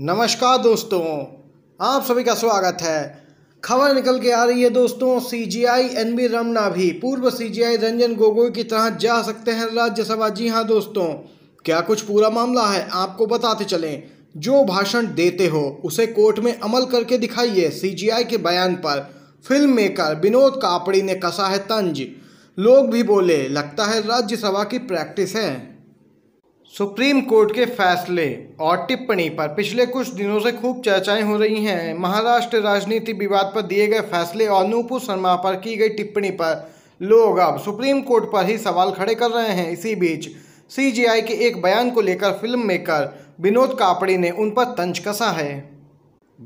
नमस्कार दोस्तों आप सभी का स्वागत है खबर निकल के आ रही है दोस्तों सीजीआई एनबी रमना भी पूर्व सीजीआई रंजन गोगोई की तरह जा सकते हैं राज्यसभा जी हाँ दोस्तों क्या कुछ पूरा मामला है आपको बताते चलें जो भाषण देते हो उसे कोर्ट में अमल करके दिखाइए सीजीआई के बयान पर फिल्म मेकर विनोद कापड़ी ने कसा है तंज लोग भी बोले लगता है राज्यसभा की प्रैक्टिस है सुप्रीम कोर्ट के फैसले और टिप्पणी पर पिछले कुछ दिनों से खूब चर्चाएं हो रही हैं महाराष्ट्र राजनीति विवाद पर दिए गए फैसले और नूपुर शर्मा पर की गई टिप्पणी पर लोग अब सुप्रीम कोर्ट पर ही सवाल खड़े कर रहे हैं इसी बीच सीजीआई के एक बयान को लेकर फिल्म मेकर विनोद कापड़ी ने उन पर तंज कसा है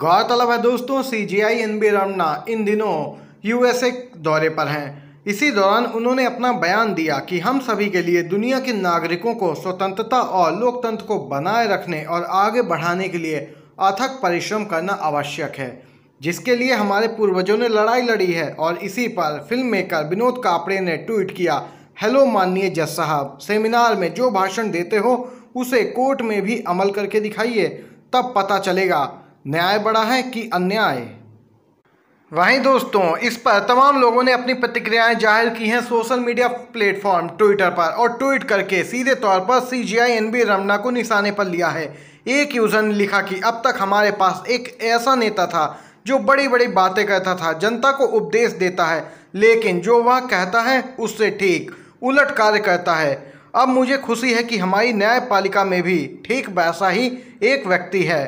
गौरतलब है दोस्तों C J I N B Ramana इन दिनों यूएसए दौरे पर हैं इसी दौरान उन्होंने अपना बयान दिया कि हम सभी के लिए दुनिया के नागरिकों को स्वतंत्रता और लोकतंत्र को बनाए रखने और आगे बढ़ाने के लिए अथक परिश्रम करना आवश्यक है जिसके लिए हमारे पूर्वजों ने लड़ाई लड़ी है और इसी पर फिल्म मेकर विनोद कापड़े ने ट्वीट किया हेलो माननीय जज साहब सेमिनार में जो भाषण देते हो उसे कोर्ट में भी अमल करके दिखाइए तब पता चलेगा न्याय बड़ा है कि अन्याय वहीं दोस्तों इस पर तमाम लोगों ने अपनी प्रतिक्रियाएं जाहिर की हैं सोशल मीडिया प्लेटफॉर्म ट्विटर पर और ट्वीट करके सीधे तौर पर C J I N B Ramana को निशाने पर लिया है एक यूज़र ने लिखा कि अब तक हमारे पास एक ऐसा नेता था जो बड़ी बड़ी बातें करता था जनता को उपदेश देता है लेकिन जो वह कहता है उससे ठीक उलट कार्य करता है अब मुझे खुशी है कि हमारी न्यायपालिका में भी ठीक वैसा ही एक व्यक्ति है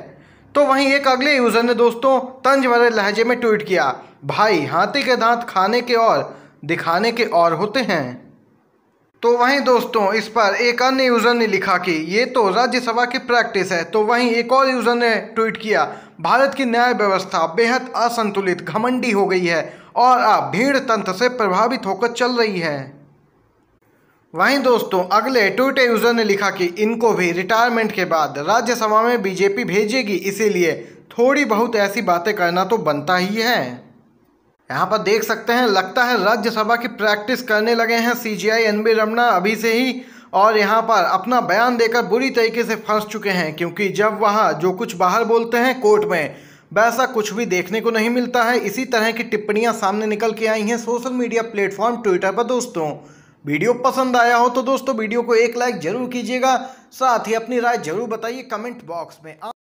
तो वहीं एक अगले यूज़र ने दोस्तों तंज वाले लहजे में ट्वीट किया भाई हाथी के दांत खाने के और दिखाने के और होते हैं तो वहीं दोस्तों इस पर एक अन्य यूज़र ने लिखा कि ये तो राज्यसभा की प्रैक्टिस है तो वहीं एक और यूज़र ने ट्वीट किया भारत की न्याय व्यवस्था बेहद असंतुलित घमंडी हो गई है और अब भीड़ तंत्र से प्रभावित होकर चल रही है वहीं दोस्तों अगले ट्विटर यूज़र ने लिखा कि इनको भी रिटायरमेंट के बाद राज्यसभा में बीजेपी भेजेगी इसीलिए थोड़ी बहुत ऐसी बातें करना तो बनता ही है यहाँ पर देख सकते हैं लगता है राज्यसभा की प्रैक्टिस करने लगे हैं C J I N B Ramana अभी से ही और यहाँ पर अपना बयान देकर बुरी तरीके से फंस चुके हैं क्योंकि जब वहाँ जो कुछ बाहर बोलते हैं कोर्ट में वैसा कुछ भी देखने को नहीं मिलता है इसी तरह की टिप्पणियाँ सामने निकल के आई हैं सोशल मीडिया प्लेटफॉर्म ट्विटर पर दोस्तों वीडियो पसंद आया हो तो दोस्तों वीडियो को एक लाइक जरूर कीजिएगा साथ ही अपनी राय जरूर बताइए कमेंट बॉक्स में